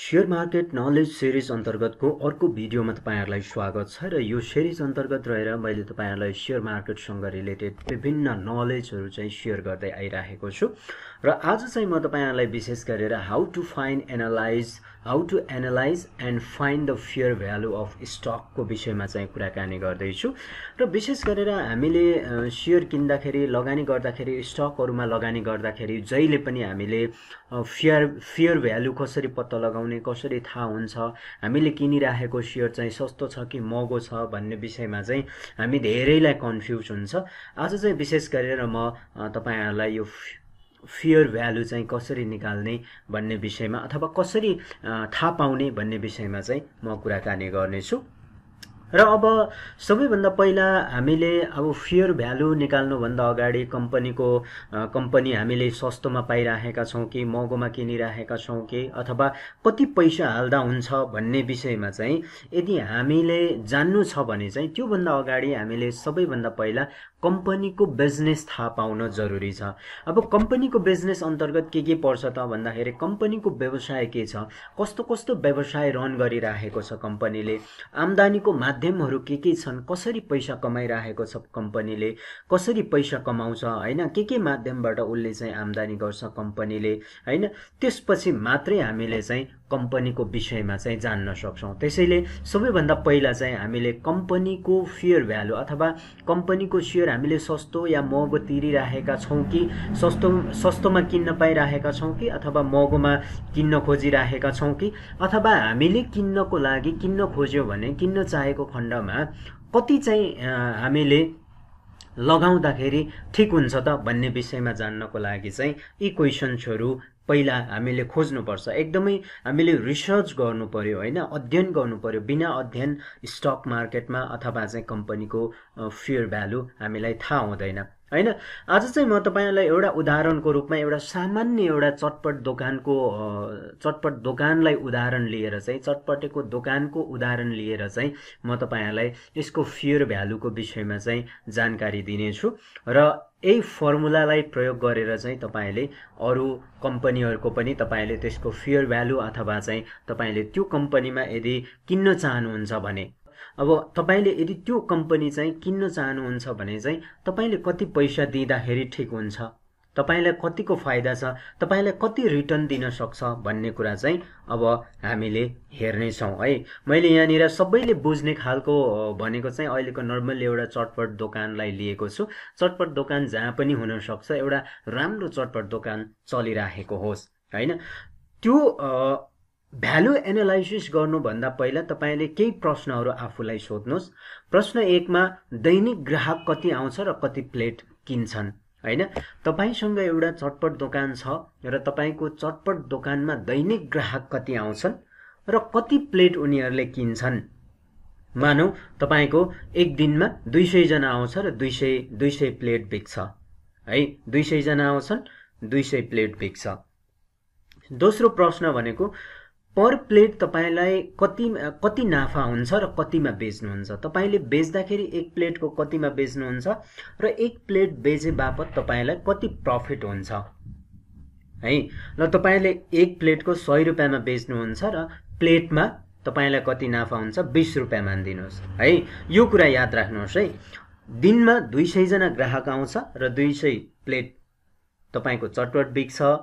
share market knowledge series अन्तर्गतको अर्को भिडियोमा तपाईँहरूलाई स्वागत छ र यो सिरिज अन्तर्गत रहेर मैले तपाईँहरूलाई सेयर मार्केटसँग रिलेटेड विभिन्न नलेजहरू चाहिँ सेयर गर्दै आइराखेको छु र आज चाहिँ म तपाईँहरूलाई विशेष गरेर how to find analyze how to analyze and find the fair value of स्टकको विषयमा चाहिँ कुराकानी गर्दैछु र विशेष गरेर हामीले सेयर किन्दाखेरि लगानी गर्दाखेरि स्टकहरूमा लगानी गर्दाखेरि जहिले पनि हामीले फेयर फेयर भ्यालु कसरी पत्ता लगाउने कसरी थाहा हुन्छ हामीले किनिराखेको सेयर चाहिँ सस्तो छ कि महँगो छ भन्ने विषयमा चाहिँ हामी धेरैलाई कन्फ्युज हुन्छ आज चाहिँ विशेष गरेर म तपाईँहरूलाई यो फियर भ्यालु चाहिँ कसरी निकाल्ने भन्ने विषयमा अथवा कसरी थाहा पाउने भन्ने विषयमा चाहिँ म कुराकानी गर्नेछु र अब सबैभन्दा पहिला हामीले अब फियर भ्यालु निकाल्नुभन्दा अगाडि कम्पनीको कम्पनी हामीले सस्तोमा पाइराखेका छौँ कि महँगोमा किनिराखेका छौँ कि अथवा कति पैसा हाल्दा हुन्छ भन्ने विषयमा चाहिँ यदि हामीले जान्नु छ भने चाहिँ त्योभन्दा अगाडि हामीले सबैभन्दा पहिला कम्पनीको बिजनेस थाहा पाउन जरुरी छ अब कम्पनीको बिजनेस अन्तर्गत के के पर्छ त भन्दाखेरि कम्पनीको व्यवसाय के छ कस्तो कस्तो व्यवसाय रन गरिराखेको छ कम्पनीले आम्दानीको माध्यमहरू के के छन् कसरी पैसा कमाइराखेको छ कम्पनीले कसरी पैसा कमाउँछ होइन के के माध्यमबाट उसले चाहिँ आम्दानी गर्छ कम्पनीले होइन त्यसपछि मात्रै हामीले चाहिँ कम्पनीको विषयमा चाहिँ जान्न सक्छौँ त्यसैले सबैभन्दा पहिला चाहिँ हामीले कम्पनीको फेयर भ्यालु अथवा कम्पनीको सेयर हामीले सस्तो या महँगो तिरिराखेका छौँ कि सस्तो सस्तोमा किन्न पाइरहेका छौँ कि अथवा महँगोमा किन्न खोजिराखेका छौँ कि अथवा हामीले किन्नको लागि किन्न खोज्यो भने किन्न चाहेको खण्डमा कति चाहिँ हामीले लगाउँदाखेरि ठिक हुन्छ त भन्ने विषयमा जान्नको लागि चाहिँ यी क्वेसन्सहरू पहिला हामीले खोज्नुपर्छ एकदमै हामीले रिसर्च गर्नु पऱ्यो होइन अध्ययन गर्नु पऱ्यो बिना अध्ययन स्टक मार्केटमा अथवा चाहिँ कम्पनीको फियर भ्यालु हामीलाई थाहा हुँदैन होइन आज चाहिँ म तपाईँलाई एउटा उदाहरणको रूपमा एउटा सामान्य एउटा चटपट दोकानको चटपट दोकानलाई उदाहरण लिएर चाहिँ चटपटेको दोकानको उदाहरण लिएर चाहिँ म तपाईँहरूलाई यसको फियर भ्यालुको विषयमा चाहिँ जानकारी दिनेछु र यही फर्मुलालाई प्रयोग गरेर चाहिँ तपाईँले अरू कम्पनीहरूको पनि तपाईँले त्यसको फियर भ्यालु अथवा चाहिँ तपाईँले त्यो कम्पनीमा यदि किन्न चाहनुहुन्छ भने अब तपाईँले यदि त्यो कम्पनी चाहिँ किन्न चाहनुहुन्छ भने चाहिँ तपाईँले कति पैसा दिँदाखेरि ठिक हुन्छ तपाईँलाई कतिको फाइदा छ तपाईँलाई कति रिटर्न दिन सक्छ भन्ने कुरा चाहिँ अब हामीले हेर्नेछौँ है मैले यहाँनिर सबैले बुझ्ने खालको भनेको चाहिँ अहिलेको नर्मल एउटा चटपट दोकानलाई लिएको छु चटपट दोकान जहाँ पनि हुनसक्छ एउटा राम्रो चटपट दोकान चलिराखेको होस् होइन त्यो भ्यालु एनालाइसिस गर्नुभन्दा पहिला तपाईँले केही प्रश्नहरू आफूलाई सोध्नुहोस् प्रश्न एकमा दैनिक ग्राहक कति आउँछ र कति प्लेट किन्छन् होइन तपाईँसँग एउटा चटपट दोकान छ र तपाईँको चटपट दोकानमा दैनिक ग्राहक कति आउँछन् र कति प्लेट उनीहरूले किन्छन् मानौ तपाईँको एक दिनमा दुई सयजना आउँछ र दुई सय दुई सय प्लेट बिक्छ है दुई सयजना आउँछन् दुई सय प्लेट बिक्छ दोस्रो प्रश्न भनेको पर प्लेट तपाईँलाई कति कति नाफा हुन्छ र कतिमा बेच्नुहुन्छ तपाईँले बेच्दाखेरि एक प्लेटको कतिमा बेच्नुहुन्छ र एक प्लेट बेचे बापत तपाईँलाई कति प्रफिट हुन्छ है र तपाईँले एक प्लेटको सय रुपियाँमा बेच्नुहुन्छ र प्लेटमा तपाईँलाई कति नाफा हुन्छ बिस रुपियाँ मानिदिनुहोस् है यो कुरा याद राख्नुहोस् है दिनमा दुई सयजना ग्राहक आउँछ र दुई सय प्लेट तपाईँको चटपट बिग्छ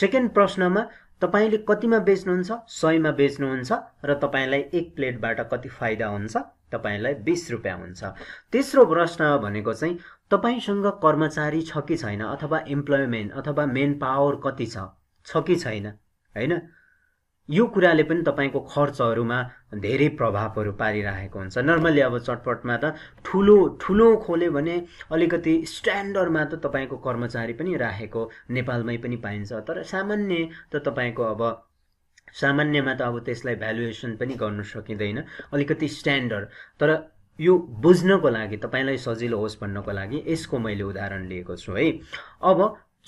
सेकेन्ड प्रश्नमा तपाईँले कतिमा बेच्नुहुन्छ सयमा बेच्नुहुन्छ र तपाईँलाई एक प्लेटबाट कति फाइदा हुन्छ तपाईँलाई बिस रुपियाँ हुन्छ तेस्रो प्रश्न भनेको चाहिँ तपाईँसँग कर्मचारी छ कि छैन अथवा इम्प्लोइमेन्ट अथवा मेन पावर कति छ कि छैन होइन यो कुराले पनि तपाईँको खर्चहरूमा धेरै प्रभावहरू पारिरहेको हुन्छ नर्मली अब चटपटमा त ठुलो ठुलो खोल्यो भने अलिकति स्ट्यान्डर्डमा त तपाईँको कर्मचारी पनि राखेको नेपालमै पनि पाइन्छ तर सामान्य त तपाईँको अब सामान्यमा त अब त्यसलाई भ्यालुएसन पनि गर्नु सकिँदैन अलिकति स्ट्यान्डर्ड तर यो बुझ्नको लागि तपाईँलाई सजिलो होस् भन्नको लागि यसको मैले उदाहरण लिएको छु है अब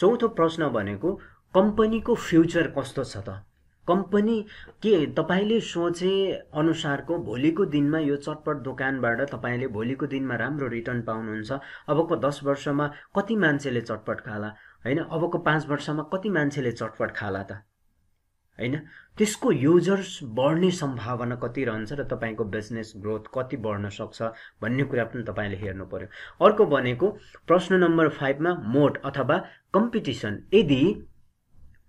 चौथो प्रश्न भनेको कम्पनीको फ्युचर कस्तो छ त कम्पनी के तपाईँले सोचे अनुसारको भोलिको दिनमा यो चटपट दोकानबाट तपाईँले भोलिको दिनमा राम्रो रिटर्न पाउनुहुन्छ अबको दस वर्षमा कति मान्छेले चटपट खाला होइन अबको पाँच वर्षमा कति मान्छेले चटपट खाला त होइन त्यसको युजर्स बढ्ने सम्भावना कति रहन्छ र तपाईँको बिजनेस ग्रोथ कति बढ्न सक्छ भन्ने कुरा पनि तपाईँले हेर्नु पऱ्यो अर्को भनेको प्रश्न नम्बर फाइभमा मोड अथवा कम्पिटिसन यदि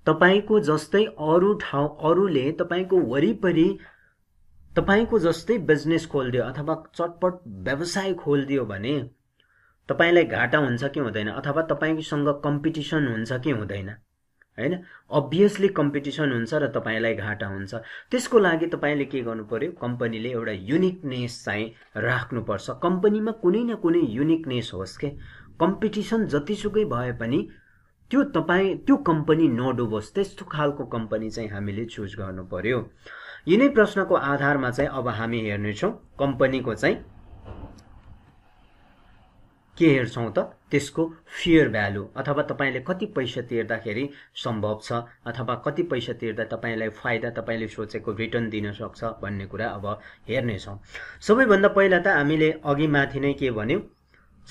तपाईँको जस्तै अरू ठाउँ अरूले तपाईँको वरिपरि तपाईँको जस्तै बिजनेस खोलिदियो अथवा चटपट व्यवसाय खोलिदियो भने तपाईँलाई घाटा हुन्छ कि हुँदैन अथवा तपाईँसँग कम्पिटिसन हुन्छ कि हुँदैन होइन अभियसली कम्पिटिसन हुन्छ र तपाईँलाई घाटा हुन्छ त्यसको लागि तपाईँले के गर्नु पऱ्यो कम्पनीले एउटा युनिकनेस चाहिँ राख्नुपर्छ कम्पनीमा कुनै न कुनै युनिकनेस होस् के कम्पिटिसन जतिसुकै भए पनि त्यो तपाईँ त्यो कम्पनी नडुबोस् त्यस्तो खालको कम्पनी चाहिँ हामीले चुज गर्नु पर्यो यिनै प्रश्नको आधारमा चाहिँ अब हामी हेर्नेछौँ कम्पनीको चाहिँ के हेर्छौँ त त्यसको फियर भ्यालु अथवा तपाईँले कति पैसा तिर्दाखेरि सम्भव छ अथवा कति पैसा तिर्दा तपाईँलाई फाइदा तपाईँले सोचेको रिटर्न दिन सक्छ भन्ने कुरा अब हेर्नेछौँ सबैभन्दा पहिला त हामीले अघि माथि नै के भन्यौँ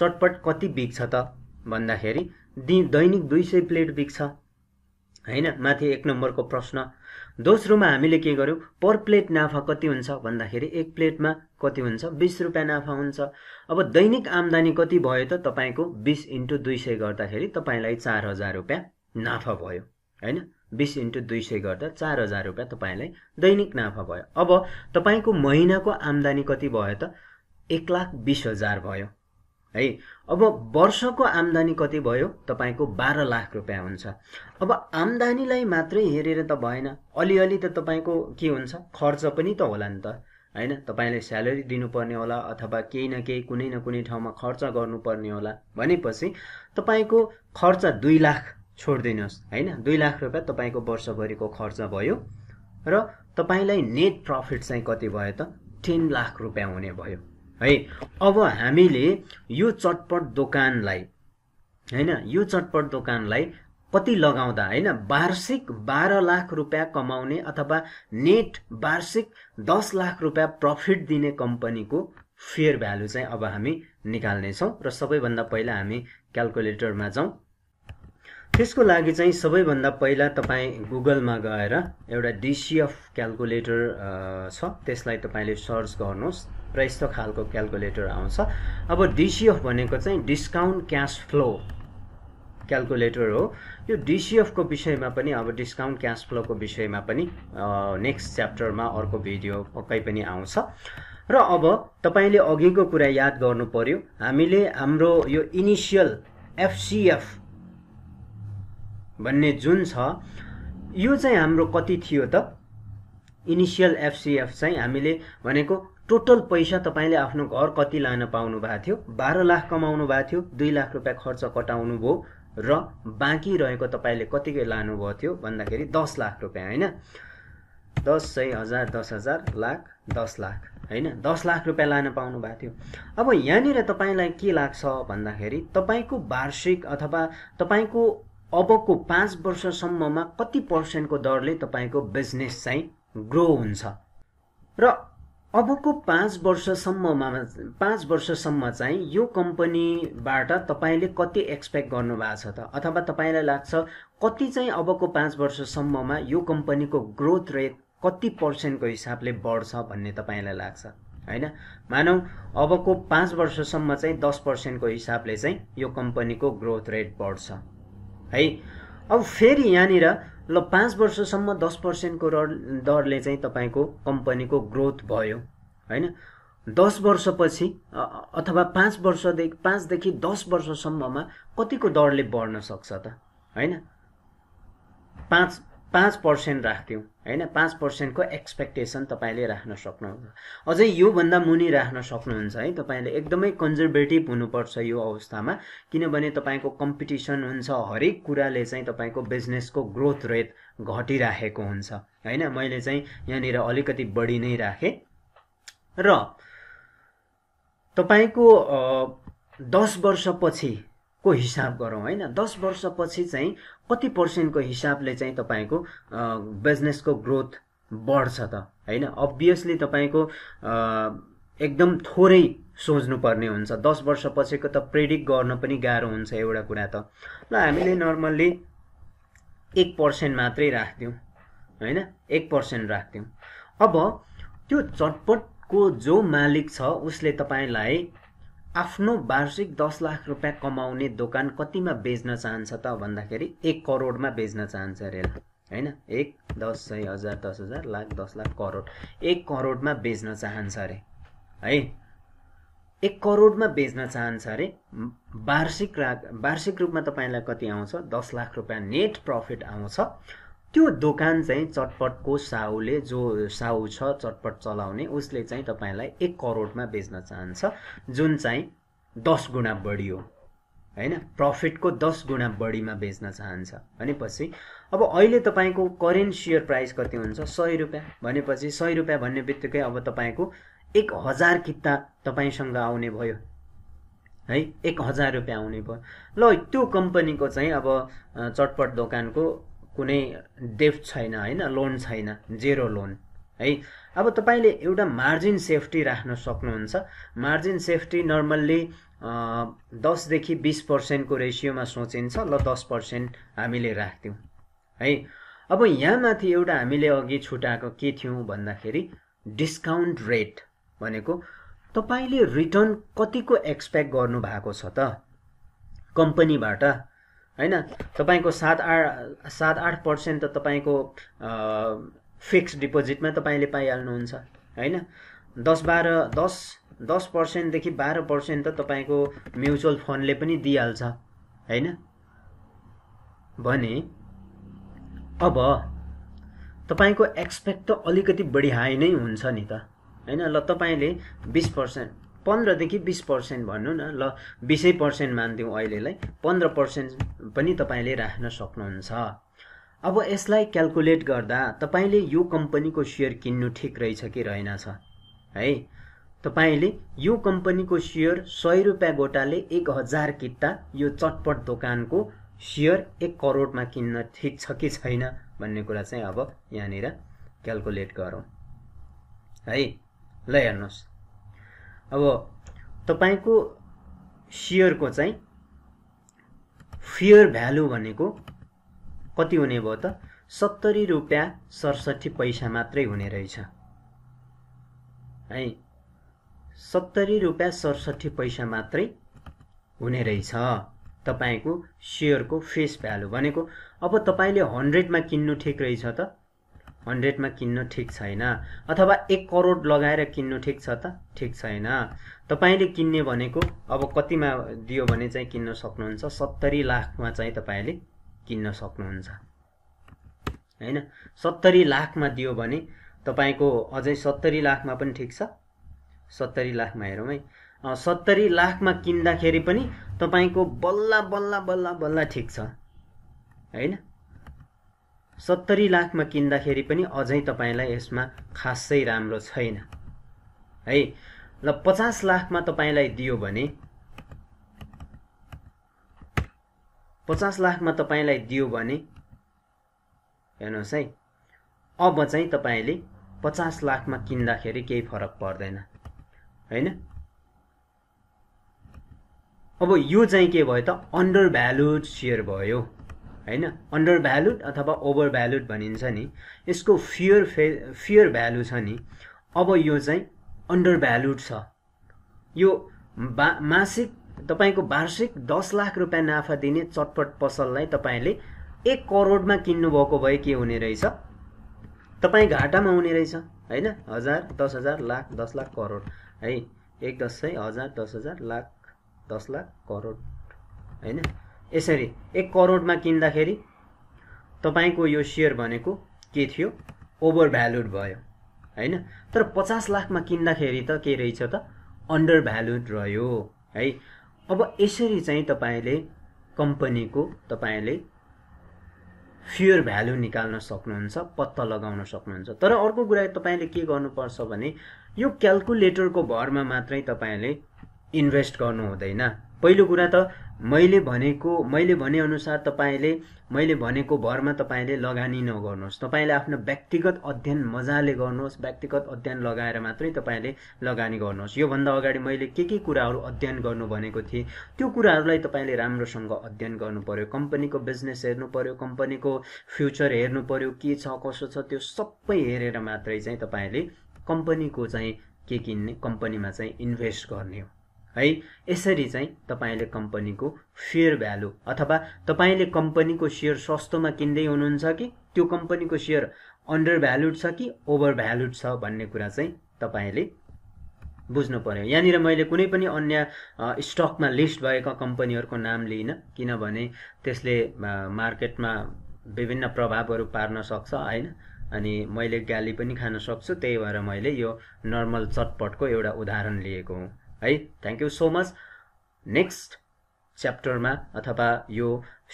चटपट कति बिग्छ त भन्दाखेरि दि दैनिक दुई सय प्लेट बिक्छ होइन माथि एक नम्बरको प्रश्न दोस्रोमा हामीले के गर्यौँ पर प्लेट नाफा कति हुन्छ भन्दाखेरि एक प्लेटमा कति हुन्छ बिस रुपियाँ नाफा हुन्छ अब दैनिक आम्दानी कति भयो त तपाईँको बिस इन्टु दुई सय गर्दाखेरि तपाईँलाई चार हजार रुपियाँ नाफा भयो होइन बिस इन्टु दुई सय गर्दा चार हजार रुपियाँ तपाईँलाई दैनिक नाफा भयो अब तपाईँको महिनाको आम्दानी कति भयो त एक लाख बिस हजार भयो है अब वर्षको आम्दानी कति भयो तपाईँको बाह्र लाख रुपियाँ हुन्छ अब आम्दानीलाई मात्रै हेरेर त भएन अलिअलि त तपाईँको के हुन्छ खर्च पनि त होला नि त होइन तपाईँले स्यालेरी दिनुपर्ने होला अथवा केही न केही कुनै न कुनै ठाउँमा खर्च गर्नुपर्ने होला भनेपछि तपाईँको खर्च दुई लाख छोडिदिनुहोस् होइन दुई लाख रुपियाँ तपाईँको वर्षभरिको खर्च भयो र तपाईँलाई नेट प्रफिट चाहिँ कति भयो त टेन लाख रुपियाँ हुने भयो है अब हामीले यो चटपट दोकानलाई होइन यो चटपट दोकानलाई कति लगाउँदा होइन वार्षिक बाह्र लाख रुपियाँ कमाउने अथवा नेट वार्षिक दस लाख रुपियाँ प्रफिट दिने कम्पनीको फेयर भ्यालु चाहिँ अब हामी निकाल्नेछौँ र सबैभन्दा पहिला हामी क्यालकुलेटरमा जाउँ त्यसको लागि चाहिँ सबैभन्दा पहिला तपाईँ गुगलमा गएर एउटा डिसिएफ क्यालकुलेटर छ त्यसलाई तपाईँले सर्च गर्नुहोस् र यस्तो खालको क्यालकुलेटर आउँछ अब डिसिएफ भनेको चाहिँ डिस्काउन्ट क्यास फ्लो क्यालकुलेटर हो यो डिसिएफको विषयमा पनि अब डिस्काउन्ट क्यास फ्लोको विषयमा पनि नेक्स्ट च्याप्टरमा अर्को भिडियो पक्कै पनि आउँछ र अब तपाईँले अघिको कुरा याद गर्नु पर्यो हामीले हाम्रो यो इनिसियल एफसिएफ भन्ने जुन छ यो चाहिँ हाम्रो कति थियो त इनिसियल एफसिएफ चाहिँ हामीले भनेको टोटल पैसा तपाईँले आफ्नो घर कति लान पाउनु भएको थियो बाह्र लाख कमाउनु भएको थियो दुई लाख रुपियाँ खर्च कटाउनु भयो र बाँकी रहेको तपाईँले कतिको लानुभएको थियो भन्दाखेरि दस लाख रुपियाँ होइन दस सय हजार दस हजार लाख दस लाख होइन दस लाख रुपियाँ लान पाउनु भएको थियो अब यहाँनिर तपाईँलाई के लाग्छ भन्दाखेरि तपाईँको वार्षिक अथवा तपाईँको अबको पाँच वर्षसम्ममा कति पर्सेन्टको दरले तपाईँको बिजनेस चाहिँ ग्रो हुन्छ र अबको पाँच वर्षसम्ममा पाँच वर्षसम्म चाहिँ यो कम्पनीबाट तपाईँले कति एक्सपेक्ट गर्नुभएको छ त अथवा तपाईँलाई लाग्छ कति चाहिँ अबको पाँच वर्षसम्ममा यो कम्पनीको ग्रोथ रेट कति पर्सेन्टको हिसाबले बढ्छ भन्ने तपाईँलाई लाग्छ होइन मानौ अबको पाँच वर्षसम्म चाहिँ दस पर्सेन्टको हिसाबले चाहिँ यो कम्पनीको ग्रोथ रेट बढ्छ है अब फेरि यहाँनिर ल पाँच वर्षसम्म दस पर्सेन्टको दरले चाहिँ तपाईँको कम्पनीको ग्रोथ भयो होइन दस वर्षपछि अथवा पाँच वर्षदेखि पाँचदेखि दस वर्षसम्ममा कतिको दरले बढ्न सक्छ त होइन पाँच पाँच पर्सेन्ट राख्थ्यौँ होइन पाँच पर्सेन्टको एक्सपेक्टेसन तपाईँले राख्न सक्नुहुन्छ अझै योभन्दा मुनि राख्न सक्नुहुन्छ है तपाईँले एकदमै कन्जर्भेटिभ हुनुपर्छ यो अवस्थामा किनभने तपाईँको कम्पिटिसन हुन्छ हरेक कुराले चाहिँ तपाईँको बिजनेसको ग्रोथ रेट घटिराखेको हुन्छ होइन मैले चाहिँ यहाँनिर अलिकति बढी नै राखेँ र तपाईँको दस वर्षपछि को हिसाब गरौँ होइन दस वर्षपछि चाहिँ कति पर्सेन्टको हिसाबले चाहिँ तपाईँको बिजनेसको ग्रोथ बढ्छ त होइन अभियसली तपाईँको एकदम थोरै सोच्नुपर्ने हुन्छ दस वर्षपछिको त प्रेडिक्ट गर्न पनि गाह्रो हुन्छ एउटा कुरा त ल हामीले नर्मल्ली एक पर्सेन्ट मात्रै राख्थ्यौँ होइन एक पर्सेन्ट राख्थ्यौँ अब त्यो चटपटको जो मालिक छ उसले तपाईँलाई आफ्नो वार्षिक दस लाख रुपियाँ कमाउने दोकान कतिमा बेच्न चाहन्छ त भन्दाखेरि एक करोडमा बेच्न चाहन्छ अरे होइन एक दस सय हजार दस हजार लाख दस लाख करोड एक करोडमा बेच्न चाहन्छ अरे है एक करोडमा बेच्न चाहन्छ अरे वार्षिक वार्षिक रूपमा तपाईँलाई कति आउँछ दस लाख रुपियाँ नेट प्रफिट आउँछ त्यो दोकान चाहिँ चटपटको साहुले जो साहु छ चटपट चलाउने उसले चाहिँ तपाईँलाई एक करोडमा बेच्न चाहन्छ जुन चाहिँ दस गुणा बढी हो होइन प्रफिटको दस गुणा बढीमा बेच्न चाहन्छ भनेपछि अब अहिले तपाईँको करेन्ट सेयर प्राइस कति हुन्छ सय रुपियाँ भनेपछि सय रुपियाँ भन्ने बित्तिकै अब तपाईँको एक हजार किता तपाईँसँग आउने भयो है एक हजार रुपियाँ आउने भयो ल त्यो कम्पनीको चाहिँ अब चटपट दोकानको कुनै डेफ्ट छैन होइन लोन छैन जेरो लोन है अब तपाईँले एउटा मार्जिन सेफ्टी राख्न सक्नुहुन्छ मार्जिन सेफ्टी नर्मल्ली दसदेखि बिस पर्सेन्टको रेसियोमा सोचिन्छ ल दस पर्सेन्ट हामीले राख्थ्यौँ है अब यहाँ माथि एउटा हामीले अघि छुट्याएको के थियौँ भन्दाखेरि डिस्काउन्ट रेट भनेको तपाईँले रिटर्न कतिको एक्सपेक्ट गर्नुभएको छ त कम्पनीबाट होइन तपाईँको सात आठ सात आठ पर्सेन्ट त तपाईँको फिक्स डिपोजिटमा तपाईँले पाइहाल्नुहुन्छ होइन दस बाह्र दस दस पर्सेन्टदेखि बाह्र पर्सेन्ट त तपाईँको म्युचुअल फन्डले पनि दिइहाल्छ होइन भने अब तपाईँको एक्सपेक्ट त अलिकति बढी हाई नै हुन्छ नि त होइन ल तपाईँले बिस पर्सेन्ट पन्ध्रदेखि बिस पर्सेन्ट भन्नु न ल बिसै पर्सेन्ट मानिदिउँ अहिलेलाई पन्ध्र पर्सेन्ट पनि तपाईँले राख्न सक्नुहुन्छ अब यसलाई क्यालकुलेट गर्दा तपाईँले यो कम्पनीको सेयर किन्नु ठिक रहेछ कि रहेनछ है तपाईँले यो कम्पनीको सेयर सय रुपियाँ गोटाले एक हजार किट्टा यो चटपट दोकानको सेयर एक करोडमा किन्न ठिक छ कि छैन भन्ने कुरा चाहिँ अब यहाँनिर क्यालकुलेट गरौँ है ल हेर्नुहोस् अब तपाईँको सियरको चाहिँ फियर भ्यालु भनेको कति हुने भयो त सत्तरी रुपियाँ सडसठी पैसा मात्रै हुने रहेछ है सत्तरी रुपियाँ सडसठी पैसा मात्रै हुने रहेछ तपाईँको सेयरको फेस भ्यालु भनेको अब तपाईँले हन्ड्रेडमा किन्नु ठिक रहेछ त हन्ड्रेडमा किन्नु ठिक छैन अथवा एक करोड लगाएर किन्नु ठिक छ त ठिक छैन तपाईँले किन्ने भनेको अब कतिमा दियो भने चाहिँ किन्न सक्नुहुन्छ सत्तरी लाखमा चाहिँ तपाईँले किन्न सक्नुहुन्छ होइन सत्तरी लाखमा दियो भने तपाईँको अझै सत्तरी लाखमा पनि ठिक छ सत्तरी लाखमा हेरौँ है सत्तरी लाखमा किन्दाखेरि पनि तपाईँको बल्ला बल्ला बल्ला बल्ला ठिक छ होइन सत्तरी लाखमा किन्दाखेरि पनि अझै तपाईँलाई यसमा खासै राम्रो छैन है ल पचास लाखमा तपाईँलाई दियो भने पचास लाखमा तपाईँलाई दियो भने हेर्नुहोस् है अब चाहिँ तपाईँले पचास लाखमा किन्दाखेरि केही फरक पर्दैन होइन अब यो चाहिँ के भयो त अन्डर भ्यालुड सेयर भयो होइन अन्डर भ्यालुड अथवा ओभर भ्यालुड भनिन्छ नि यसको फियर फे फियर भ्यालु छ नि अब यो चाहिँ अन्डर भ्यालुड छ यो बा मासिक तपाईँको वार्षिक दस लाख रुपियाँ नाफा दिने चटपट पसललाई तपाईँले एक करोडमा किन्नुभएको भए के हुने रहेछ तपाईँ घाटामा हुने रहेछ होइन हजार दस हजार लाख दस लाख करोड है एक दस सय हजार दस हजार लाख दस लाख करोड होइन यसरी एक करोडमा किन्दाखेरि तपाईँको यो सेयर भनेको के थियो ओभर भ्यालुड भयो होइन तर पचास लाखमा किन्दाखेरि त के रहेछ त अन्डर भ्यालुड रह्यो है अब यसरी चाहिँ तपाईँले कम्पनीको तपाईँले फियर भ्यालु निकाल्न सक्नुहुन्छ पत्ता लगाउन सक्नुहुन्छ तर अर्को कुरा तपाईँले के गर्नुपर्छ भने यो क्यालकुलेटरको भरमा मात्रै तपाईँले इन्भेस्ट गर्नु हुँदैन पहिलो कुरा त मैले भनेको मैले भनेअनुसार तपाईँले मैले भनेको भरमा तपाईँले लगानी नगर्नुहोस् तपाईँले आफ्नो व्यक्तिगत अध्ययन मजाले गर्नुहोस् व्यक्तिगत अध्ययन लगाएर मात्रै तपाईँले लगानी गर्नुहोस् योभन्दा अगाडि मैले के के कुराहरू अध्ययन गर्नु भनेको थिएँ त्यो कुराहरूलाई तपाईँले राम्रोसँग अध्ययन गर्नु पऱ्यो कम्पनीको बिजनेस हेर्नु पऱ्यो कम्पनीको फ्युचर हेर्नु पऱ्यो के छ कसो छ त्यो सबै हेरेर मात्रै चाहिँ तपाईँले कम्पनीको चाहिँ के किन्ने कम्पनीमा चाहिँ इन्भेस्ट गर्ने हो है यसरी चाहिँ तपाईँले कम्पनीको फेयर भ्यालु अथवा तपाईँले कम्पनीको सेयर सस्तोमा किन्दै हुनुहुन्छ कि त्यो कम्पनीको सेयर अन्डर भ्यालुड छ कि ओभर भ्यालुड छ भन्ने कुरा चाहिँ तपाईँले बुझ्नु पऱ्यो यहाँनिर मैले कुनै पनि अन्य स्टकमा लिस्ट भएका कम्पनीहरूको नाम लिइनँ किनभने त्यसले मार्केटमा विभिन्न प्रभावहरू पार्न सक्छ होइन अनि मैले गाली पनि खान सक्छु त्यही भएर मैले यो नर्मल चटपटको एउटा उदाहरण लिएको हुँ है thank you so much next च्याप्टरमा अथवा यो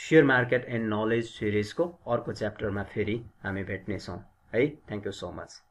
सेयर मार्केट एन्ड नलेज सिरिजको अर्को च्याप्टरमा फेरि हामी भेट्नेछौँ है थ्याङ्क यू सो मच